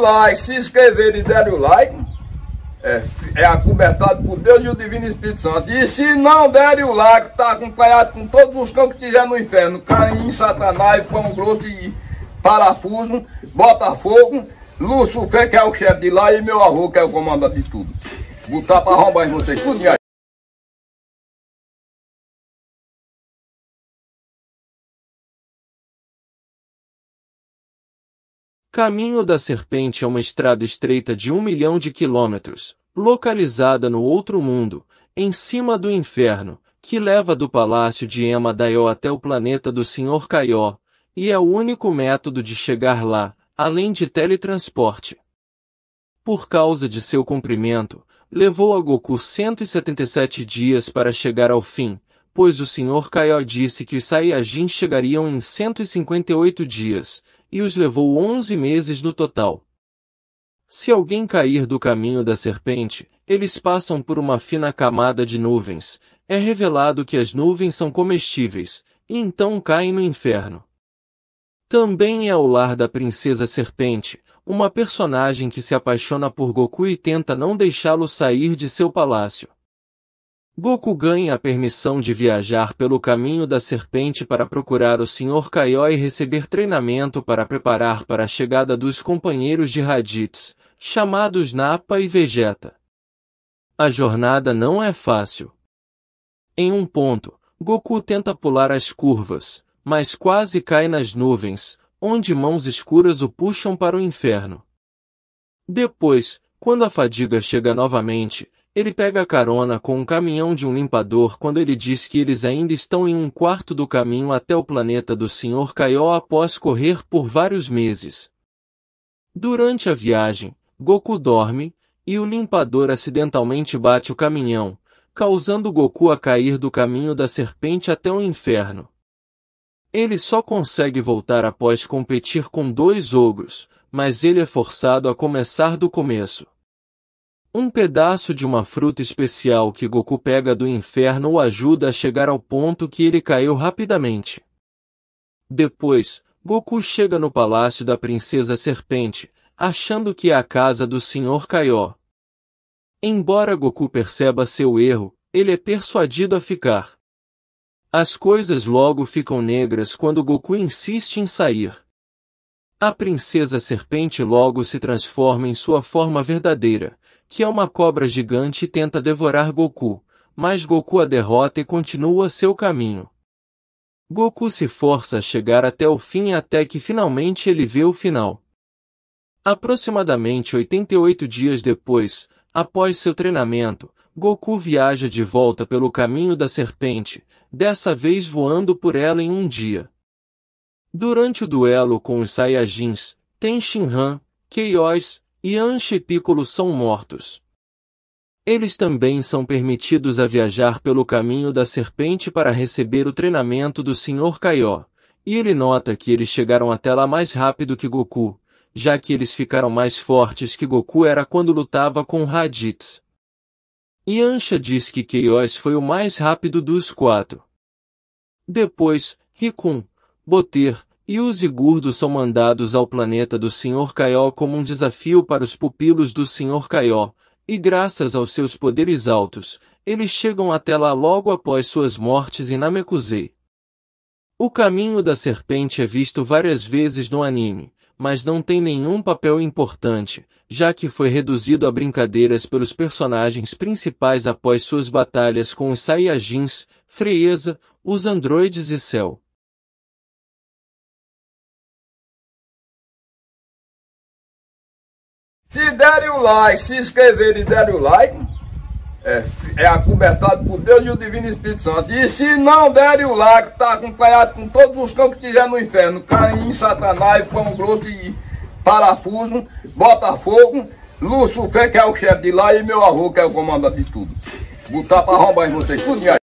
like, se inscrever e der o like, é, é acobertado por Deus e o Divino Espírito Santo. E se não der o like, tá acompanhado com todos os cães que tiver no inferno, Caim, Satanás, Pão Grosso e Parafuso, Botafogo, Lúcio, que é o chefe de lá, e meu avô, que é o comandante de tudo. Botar para roubar em vocês, tudo, minha Caminho da Serpente é uma estrada estreita de um milhão de quilômetros, localizada no outro mundo, em cima do inferno, que leva do palácio de Emma Daiyo até o planeta do Sr. Kaió, e é o único método de chegar lá, além de teletransporte. Por causa de seu comprimento, levou a Goku 177 dias para chegar ao fim, pois o Sr. Kaió disse que os Saiyajin chegariam em 158 dias, e os levou onze meses no total. Se alguém cair do caminho da serpente, eles passam por uma fina camada de nuvens, é revelado que as nuvens são comestíveis, e então caem no inferno. Também é o lar da princesa serpente, uma personagem que se apaixona por Goku e tenta não deixá-lo sair de seu palácio. Goku ganha a permissão de viajar pelo caminho da serpente para procurar o Sr. Kaió e receber treinamento para preparar para a chegada dos companheiros de Raditz, chamados Nappa e Vegeta. A jornada não é fácil. Em um ponto, Goku tenta pular as curvas, mas quase cai nas nuvens, onde mãos escuras o puxam para o inferno. Depois, quando a fadiga chega novamente, ele pega carona com um caminhão de um limpador quando ele diz que eles ainda estão em um quarto do caminho até o planeta do Sr. Kaió após correr por vários meses. Durante a viagem, Goku dorme, e o limpador acidentalmente bate o caminhão, causando Goku a cair do caminho da serpente até o inferno. Ele só consegue voltar após competir com dois ogros, mas ele é forçado a começar do começo. Um pedaço de uma fruta especial que Goku pega do inferno o ajuda a chegar ao ponto que ele caiu rapidamente. Depois, Goku chega no palácio da Princesa Serpente, achando que é a casa do Sr. Kaió. Embora Goku perceba seu erro, ele é persuadido a ficar. As coisas logo ficam negras quando Goku insiste em sair. A Princesa Serpente logo se transforma em sua forma verdadeira que é uma cobra gigante e tenta devorar Goku, mas Goku a derrota e continua seu caminho. Goku se força a chegar até o fim até que finalmente ele vê o final. Aproximadamente 88 dias depois, após seu treinamento, Goku viaja de volta pelo caminho da serpente, dessa vez voando por ela em um dia. Durante o duelo com os Saiyajins, tem Shinhan, Keios, e e Piccolo são mortos. Eles também são permitidos a viajar pelo caminho da serpente para receber o treinamento do Sr. Kaió, e ele nota que eles chegaram até lá mais rápido que Goku, já que eles ficaram mais fortes que Goku era quando lutava com Raditz. Yansha diz que Keios foi o mais rápido dos quatro. Depois, Rikun, Boter, e os igurdos são mandados ao planeta do Sr. Kaió como um desafio para os pupilos do Sr. Kaió, e graças aos seus poderes altos, eles chegam até lá logo após suas mortes em Namekusei. O caminho da serpente é visto várias vezes no anime, mas não tem nenhum papel importante, já que foi reduzido a brincadeiras pelos personagens principais após suas batalhas com os Saiyajins, Freesa, os androides e Cell. Se derem o like, se inscreverem e derem o like, é, é acobertado por Deus e o Divino Espírito Santo. E se não derem o like, tá acompanhado com todos os cães que tiver no inferno. Caim, Satanás, Pão Grosso e Parafuso, Botafogo, Lúcio Fê, que é o chefe de lá, e meu avô, que é o comandante de tudo. Botar para roubar em vocês, tudo,